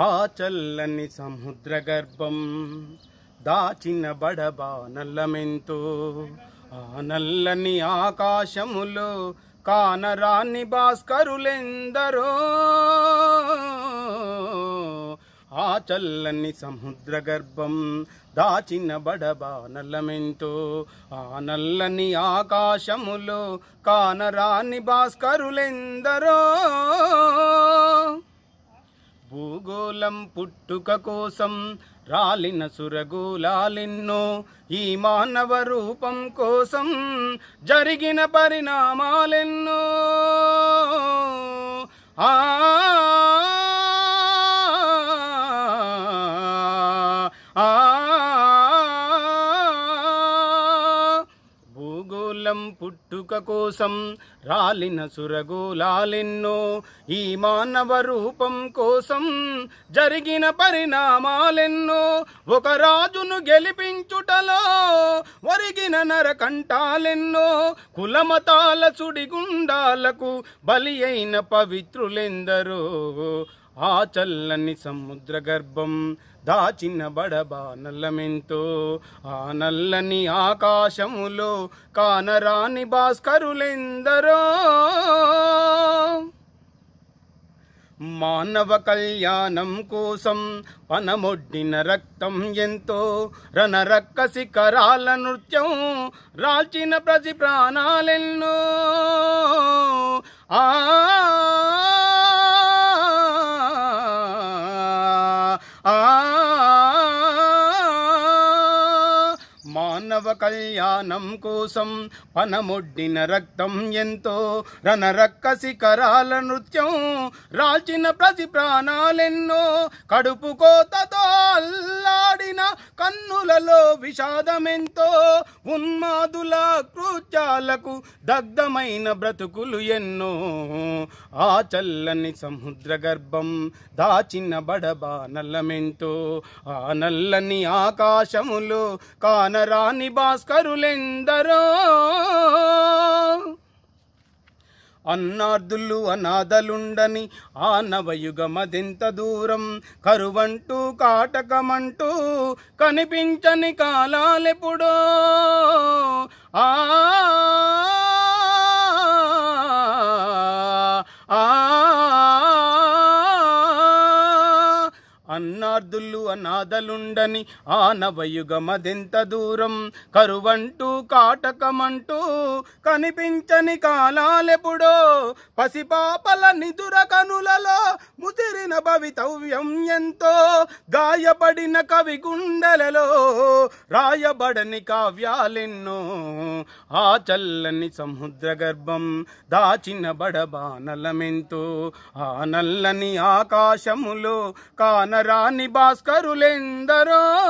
ఆ చల్లని సముద్ర గర్భం దాచిన నల్లమెంతో ఆ నల్లని ఆకాశములు కానరాన్ని భాస్కరులెందరో ఆ చల్లని సముద్ర గర్భం దాచిన నల్లమెంతో ఆ నల్లని ఆకాశములు కానరాన్ని భాస్కరులెందరో భూగోళం పుట్టుక కోసం రాలిన సురగోళాలెన్నో ఈ మానవ రూపం కోసం జరిగిన పరిణామాలెన్నో ఆ పిల్లం పుట్టుక కోసం రాలిన సురగోలాలెన్నో ఈ మానవ రూపం కోసం జరిగిన పరిణామాలెన్నో ఒక రాజును గెలిపించుటలో వరిగిన నరకంఠాలెన్నో కులమతాల సుడిగుండాలకు బలి అయిన పవిత్రులెందరో ఆ చల్లని సముద్ర గర్భం దాచిన బడబా నల్లమెంతో ఆ నల్లని ఆకాశములో కానరాని భాస్కరులెందరో మానవ కళ్యాణం కోసం పనమొడ్డిన రక్తం ఎంతో రణరక్క శిఖరాల నృత్యం రాల్చిన ప్రతి ప్రాణాలెన్నో మానవ కళ్యాణం కోసం పనముడ్డిన రక్తం ఎంతో రనరక్క శిఖరాల నృత్యం రాల్చిన ప్రతి ప్రాణాలెన్నో కడుపు కోతతో కలిగిన కన్నులలో విషాదమెంతో ఉన్మాదుల కృత్యాలకు దగ్ధమైన బ్రతుకులు ఎన్నో ఆ చల్లని సముద్ర గర్భం దాచిన బడబా నల్లమెంతో ఆ నల్లని ఆకాశములో కానరాని భాస్కరులెందరో అన్నార్థులు అనాథలుండని ఆ నవయుగమదెంత దూరం కరువంటూ కాటకమంటూ కనిపించని కాలాలెప్పుడో అనార్థులు అనాథలుండని ఆనవయుగమదెంత దూరం కరువంటూ కాటకమంటూ కనిపించని కాలాలెప్పుడో పసిపాపల నిదుర కనులలో ముదిరిన భవితవ్యం ఎంతో గాయపడిన కవి గుండెలలో రాయబడని కావ్యాలెన్నో ఆ చల్లని సముద్ర గర్భం దాచిన బడబానలమెంతో ఆ నల్లని ఆకాశములో కానరాని భాస్కరులెందరో